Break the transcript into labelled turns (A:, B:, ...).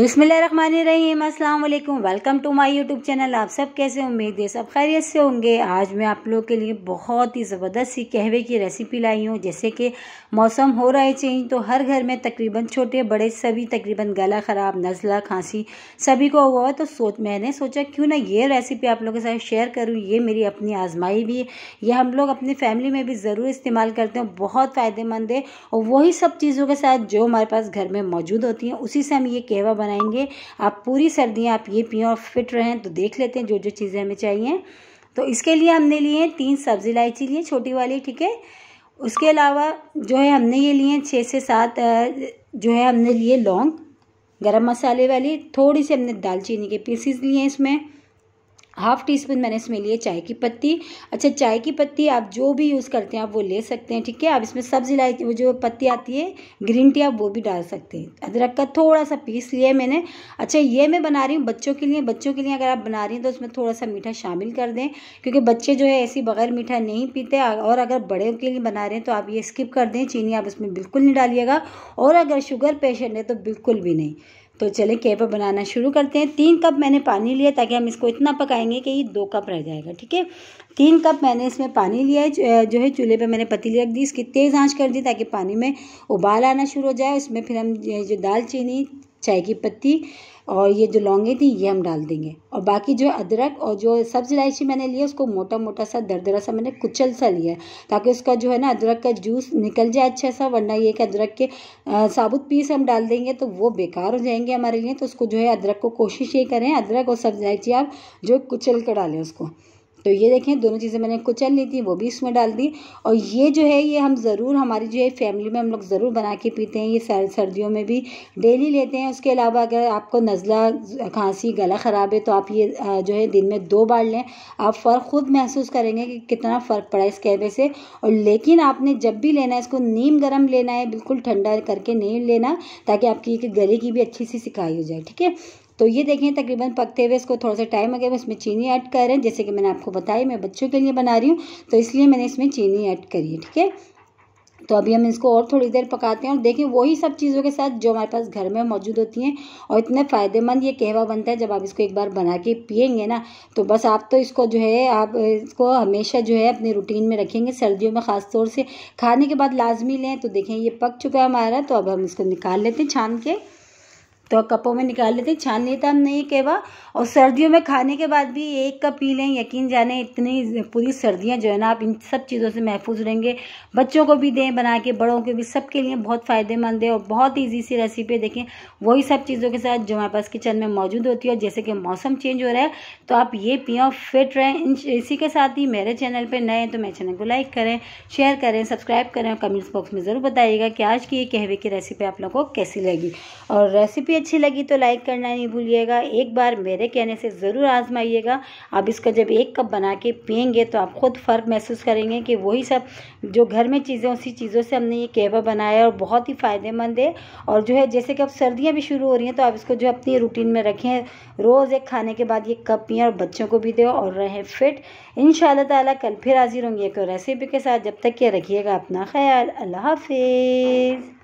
A: अस्सलाम वालेकुम welcome to my YouTube channel आप सब कैसे उम्मीद है सब खैरियत से होंगे आज मैं आप लोगों के लिए बहुत ही ज़बरदस्त सी कहवे की रेसिपी लाई हूँ जैसे कि मौसम हो रहा है चेंज तो हर घर में तकरीबन छोटे बड़े सभी तकरीबन गला ख़राब नज़ला खांसी सभी को हुआ है तो सोच मैंने सोचा क्यों ना ये रेसिपी आप लोगों के साथ शेयर करूँ ये मेरी अपनी आजमाई भी है यह हम लोग अपनी फैमिली में भी ज़रूर इस्तेमाल करते हैं बहुत फ़ायदेमंद है और वही सब चीज़ों के साथ जो हमारे पास घर में मौजूद होती हैं उसी से हम ये कहवा बनाएंगे आप पूरी सर्दियाँ आप ये पिए और फिट रहें तो देख लेते हैं जो जो चीज़ें हमें चाहिए तो इसके लिए हमने लिए तीन सब्जी इलायची लिए छोटी वाली ठीक है उसके अलावा जो है हमने ये लिए छः से सात जो है हमने लिए लौंग गरम मसाले वाली थोड़ी सी हमने दालचीनी के पीसीस लिए हैं इसमें हाफ़ टी स्पून मैंने इसमें लिए चाय की पत्ती अच्छा चाय की पत्ती आप जो भी यूज़ करते हैं आप वो ले सकते हैं ठीक है आप इसमें सब्ज़ लाई वो जो पत्ती आती है ग्रीन टी आप वो भी डाल सकते हैं अदरक का थोड़ा सा पीस लिया मैंने अच्छा ये मैं बना रही हूँ बच्चों के लिए बच्चों के लिए अगर आप बना रही हैं तो उसमें थोड़ा सा मीठा शामिल कर दें क्योंकि बच्चे जो है ऐसी बगैर मीठा नहीं पीते और अगर बड़े के लिए बना रहे हैं तो आप ये स्किप कर दें चीनी आप इसमें बिल्कुल नहीं डालिएगा और अगर शुगर पेशेंट है तो बिल्कुल भी नहीं तो चलें केप बनाना शुरू करते हैं तीन कप मैंने पानी लिया ताकि हम इसको इतना पकाएंगे कि ये दो कप रह जाएगा ठीक है तीन कप मैंने इसमें पानी लिया है जो है चूल्हे पे मैंने पतीली रख दी इसकी तेज़ आंच कर दी ताकि पानी में उबाल आना शुरू हो जाए उसमें फिर हम जो दालचीनी चाय की पत्ती और ये जो लौंगे थी ये हम डाल देंगे और बाकी जो अदरक और जो सब्ज़ इलायची मैंने लिया उसको मोटा मोटा सा दरदरा सा मैंने कुचल सा लिया ताकि उसका जो है ना अदरक का जूस निकल जाए अच्छा सा वरना ये कि अदरक के साबुत पीस हम डाल देंगे तो वो बेकार हो जाएंगे हमारे लिए तो उसको जो है अदरक को कोशिश ये करें अदरक और सब्ज़ इलायची आप जो कुचल कर डालें उसको तो ये देखें दोनों चीज़ें मैंने कुचल ली थी वो भी इसमें डाल दी और ये जो है ये हम ज़रूर हमारी जो है फैमिली में हम लोग ज़रूर बना के पीते हैं ये सर्दियों में भी डेली लेते हैं उसके अलावा अगर आपको नज़ला खांसी गला ख़राब है तो आप ये जो है दिन में दो बार लें आप फ़र्क ख़ुद महसूस करेंगे कि कितना फ़र्क पड़ा इस कैबे से और लेकिन आपने जब भी लेना है इसको नीम गर्म लेना है बिल्कुल ठंडा करके नहीं लेना ताकि आपकी गले की भी अच्छी सी सिकाई हो जाए ठीक है तो ये देखें तकरीबन पकते हुए इसको थोड़ा सा टाइम अगर इसमें चीनी ऐड कर रहे हैं जैसे कि मैंने आपको बताया मैं बच्चों के लिए बना रही हूँ तो इसलिए मैंने इसमें चीनी ऐड करी है ठीक है तो अभी हम इसको और थोड़ी देर पकाते हैं और देखें वही सब चीज़ों के साथ जो हमारे पास घर में मौजूद होती हैं और इतने फ़ायदेमंद ये कहवा बनता है जब आप इसको एक बार बना के पियेंगे ना तो बस आप तो इसको जो है आप इसको हमेशा जो है अपने रूटीन में रखेंगे सर्दियों में ख़ास तौर से खाने के बाद लाजमी लें तो देखें ये पक चुका है हमारा तो अब हम इसको निकाल लेते हैं छान के तो कपों में निकाल लेते छान लेता हम नहीं कहवा और सर्दियों में खाने के बाद भी एक कप पी लें यकीन जाने इतनी पूरी सर्दियाँ जो है ना आप इन सब चीज़ों से महफूज रहेंगे बच्चों को भी दें बना के बड़ों को भी सबके लिए बहुत फ़ायदेमंद है और बहुत ईजी सी रेसिपी देखें वही सब चीज़ों के साथ जो हमारे पास किचन में मौजूद होती है जैसे कि मौसम चेंज हो रहा है तो आप ये पियो फिट रहें इसी के साथ ही मेरे चैनल पर नए हैं तो मेरे चैनल को लाइक करें शेयर करें सब्सक्राइब करें और कमेंट्स बॉक्स में ज़रूर बताइएगा कि आज की ये कहवे की रेसिपी आप लोगों को कैसी लगी और रेसिपी अच्छी लगी तो लाइक करना नहीं भूलिएगा एक बार मेरे कहने से ज़रूर आजमाइएगा आप इसका जब एक कप बना के पियेंगे तो आप ख़ुद फ़र्क महसूस करेंगे कि वही सब जो घर में चीज़ें उसी चीज़ों से हमने ये कहवा बनाया और बहुत ही फ़ायदेमंद है और जो है जैसे कि अब सर्दियाँ भी शुरू हो रही हैं तो आप इसको जो अपनी रूटीन में रखें रोज़ एक खाने के बाद ये कप पिएँ और बच्चों को भी दें और रहें फिट इन ताला कल फिर हाजिर होंगी एक रेसिपी के साथ जब तक के रखिएगा अपना ख्याल अल्लाह हाफिज़